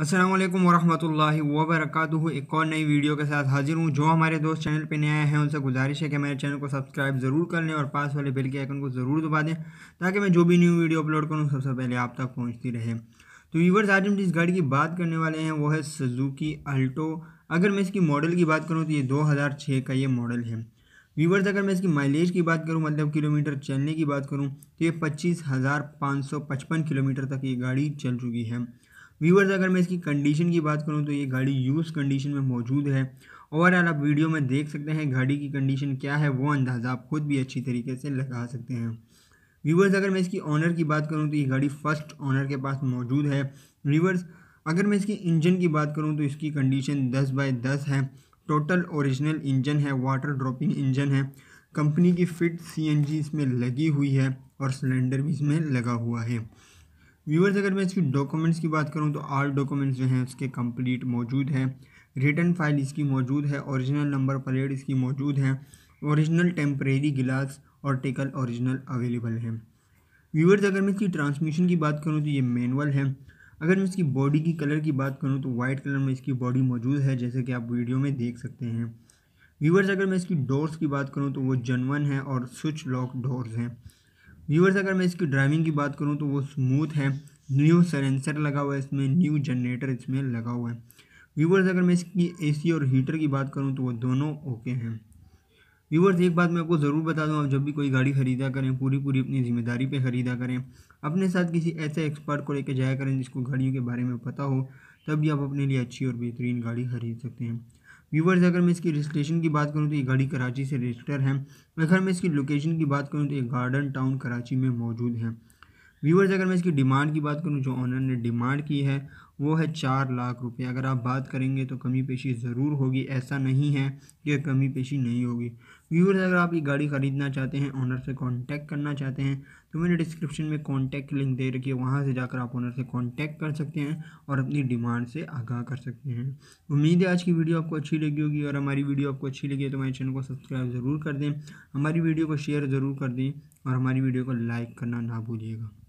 असलम वरहमल वबरक एक और नई वीडियो के साथ हाजिर हूँ जो हमारे दोस्त चैनल पर नए आए हैं उनसे गुजारिश है कि हमारे चैनल को सब्सक्राइब ज़रूर कर लें और पास वाले बेल के आइकन को ज़रूर दबा दें ताकि मैं जो भी न्यू वीडियो अपलोड करूँ सबसे पहले आप तक पहुँचती रहे तो वीवर्स आज हम जिस गाड़ी की बात करने वाले हैं वो है सजूकी अल्टो अगर मैं इसकी मॉडल की बात करूँ तो ये दो का ये मॉडल है वीवर्स अगर मैं इसकी माइलेज की बात करूँ मतलब किलोमीटर चलने की बात करूँ तो ये पच्चीस किलोमीटर तक ये गाड़ी चल चुकी है व्यूअर्स अगर मैं इसकी कंडीशन की बात करूँ तो ये गाड़ी यूज़ कंडीशन में मौजूद है ओवरऑल आप वीडियो में देख सकते हैं गाड़ी की कंडीशन क्या है वो अंदाज़ा आप खुद भी अच्छी तरीके से लगा सकते हैं व्यूवर्स अगर मैं इसकी ऑनर की बात करूँ तो ये गाड़ी फर्स्ट ऑनर के पास मौजूद है व्यूवर्स अगर मैं इसकी इंजन की बात करूँ तो इसकी कंडीशन दस बाई दस है टोटल ओरिजिनल इंजन है वाटर ड्रॉपिंग इंजन है कंपनी की फिट जी इसमें लगी हुई है और सिलेंडर भी इसमें लगा हुआ है व्यूअर्स अगर मैं इसकी डॉक्यूमेंट्स की बात करूँ तो आल डॉक्यूमेंट्स जो हैं उसके कम्प्लीट मौजूद हैं रिटर्न फाइल इसकी मौजूद है औरिजिनल नंबर प्लेट इसकी मौजूद है औरिजिनल टेम्परेरी गिलास और टेकल औरिजिनल अवेलेबल है व्यूअर्स अगर मैं इसकी ट्रांसमिशन की बात करूँ तो ये मैनुअल है अगर मैं इसकी बॉडी की कलर की बात करूँ तो वाइट कलर में इसकी बॉडी मौजूद है जैसे कि आप वीडियो में देख सकते हैं व्यूवर्स अगर मैं इसकी डोर्स की बात करूँ तो वो जनवन है और स्विच लॉक डोर्स हैं व्यूअर्स अगर मैं इसकी ड्राइविंग की बात करूँ तो वो स्मूथ है न्यू सरेंसर लगा हुआ है इसमें न्यू जनरेटर इसमें लगा हुआ है व्यूवर्स अगर मैं इसकी एसी और हीटर की बात करूँ तो वो दोनों ओके हैं व्यूवर्स एक बात मैं आपको ज़रूर बता दूँ आप जब भी कोई गाड़ी ख़रीदा करें पूरी पूरी अपनी ज़िम्मेदारी पे ख़रीदा करें अपने साथ किसी ऐसे एक्सपर्ट को लेकर जाया करें जिसको गाड़ियों के बारे में पता हो तब भी आप अपने लिए अच्छी और बेहतरीन गाड़ी खरीद सकते हैं व्यूवर्स अगर मैं इसकी रजिस्ट्रेशन की बात करूँ तो ये गाड़ी कराची से रजिस्टर है अगर मैं इसकी लोकेशन की बात करूँ तो ये गार्डन टाउन कराची में मौजूद है व्यूवर्स अगर मैं इसकी डिमांड की बात करूँ जो ऑनर ने डिमांड की है वो है चार लाख रुपये अगर आप बात करेंगे तो कमी पेशी ज़रूर होगी ऐसा नहीं है कि कमी पेशी नहीं होगी व्यूअर्स अगर आप ये गाड़ी ख़रीदना चाहते हैं ऑनर से कांटेक्ट करना चाहते हैं तो मैंने डिस्क्रिप्शन में कांटेक्ट लिंक दे रखी है वहाँ से जाकर आप ऑनर से कांटेक्ट कर सकते हैं और अपनी डिमांड से आगाह कर सकते हैं उम्मीद है आज की वीडियो आपको अच्छी लगी होगी और हमारी वीडियो आपको अच्छी लगी है तो हमारे चैनल को सब्सक्राइब ज़रूर कर दें हमारी वीडियो को शेयर ज़रूर कर दें और हमारी वीडियो को लाइक करना ना भूलिएगा